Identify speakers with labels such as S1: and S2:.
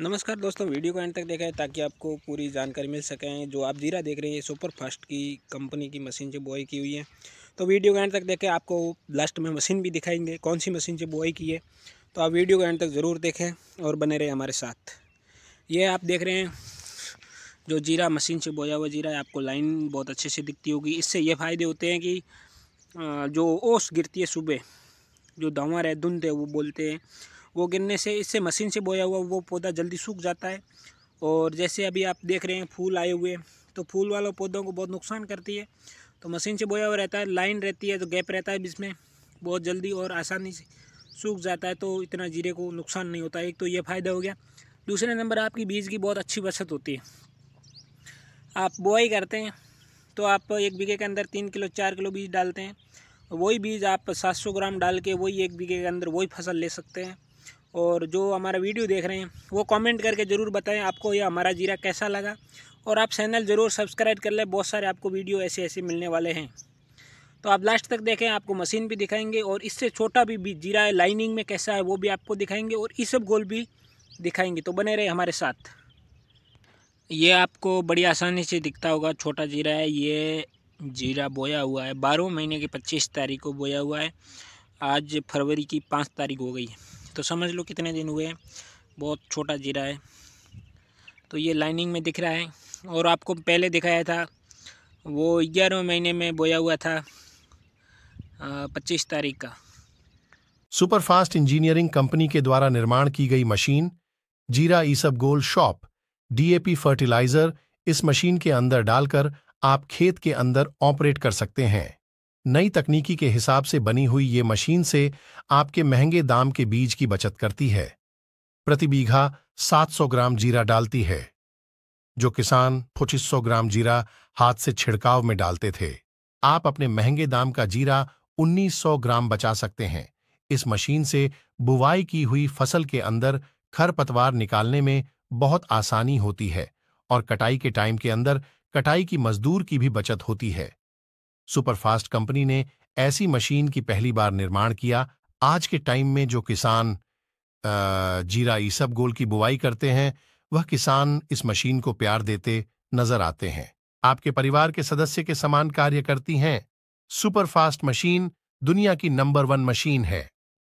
S1: नमस्कार दोस्तों वीडियो को एंड तक है ताकि आपको पूरी जानकारी मिल सकें जो आप जीरा देख रहे हैं ये सुपर फास्ट की कंपनी की मशीन से बुआई की हुई है तो वीडियो को एंड तक देखें आपको लास्ट में मशीन भी दिखाएंगे कौन सी मशीन से बुआई की है तो आप वीडियो को एंड तक ज़रूर देखें और बने रहें हमारे साथ ये आप देख रहे हैं जो जीरा मशीन से बोया हुआ जीरा है आपको लाइन बहुत अच्छे से दिखती होगी इससे ये फ़ायदे होते हैं कि जो ओस गिरती है सुबह जो दवा रहे धुंध है वो बोलते हैं वो गिरने से इससे मशीन से बोया हुआ वो पौधा जल्दी सूख जाता है और जैसे अभी आप देख रहे हैं फूल आए हुए तो फूल वाले पौधों को बहुत नुकसान करती है तो मशीन से बोया हुआ रहता है लाइन रहती है तो गैप रहता है जिसमें बहुत जल्दी और आसानी से सूख जाता है तो इतना जीरे को नुकसान नहीं होता एक तो ये फ़ायदा हो गया दूसरे नंबर आपकी बीज की बहुत अच्छी बचत होती है आप बुआई करते हैं तो आप एक बीघे के अंदर तीन किलो चार किलो बीज डालते हैं वही बीज आप सौ ग्राम डाल के वही एक बीघे के अंदर वही फसल ले सकते हैं और जो हमारा वीडियो देख रहे हैं वो कमेंट करके ज़रूर बताएं आपको ये हमारा जीरा कैसा लगा और आप चैनल ज़रूर सब्सक्राइब कर लें बहुत सारे आपको वीडियो ऐसे ऐसे मिलने वाले हैं तो आप लास्ट तक देखें आपको मशीन भी दिखाएंगे और इससे छोटा भी, जीरा है लाइनिंग में कैसा है वो भी आपको दिखाएंगे और ये सब गोल भी दिखाएंगे तो बने रहे हमारे साथ ये आपको बड़ी आसानी से दिखता होगा छोटा जीरा है ये जीरा बोया हुआ है बारह महीने की पच्चीस तारीख को बोया हुआ है आज फरवरी की पाँच तारीख हो गई है तो समझ लो कितने दिन हुए हैं बहुत छोटा जीरा है तो ये लाइनिंग में दिख रहा है और आपको पहले दिखाया था वो ग्यारहवें महीने में बोया हुआ था पच्चीस तारीख का
S2: सुपरफास्ट इंजीनियरिंग कंपनी के द्वारा निर्माण की गई मशीन जीरा ईसब गोल शॉप डीएपी फर्टिलाइजर इस मशीन के अंदर डालकर आप खेत के अंदर ऑपरेट कर सकते हैं नई तकनीकी के हिसाब से बनी हुई ये मशीन से आपके महंगे दाम के बीज की बचत करती है प्रति बीघा 700 ग्राम जीरा डालती है जो किसान पच्चीस सौ ग्राम जीरा हाथ से छिड़काव में डालते थे आप अपने महंगे दाम का जीरा 1900 ग्राम बचा सकते हैं इस मशीन से बुवाई की हुई फसल के अंदर खरपतवार निकालने में बहुत आसानी होती है और कटाई के टाइम के अंदर कटाई की मजदूर की भी बचत होती है सुपरफास्ट कंपनी ने ऐसी मशीन की पहली बार निर्माण किया आज के टाइम में जो किसान जीरा ईसब गोल की बुवाई करते हैं वह किसान इस मशीन को प्यार देते नजर आते हैं आपके परिवार के सदस्य के समान कार्य करती हैं सुपरफास्ट मशीन दुनिया की नंबर वन मशीन है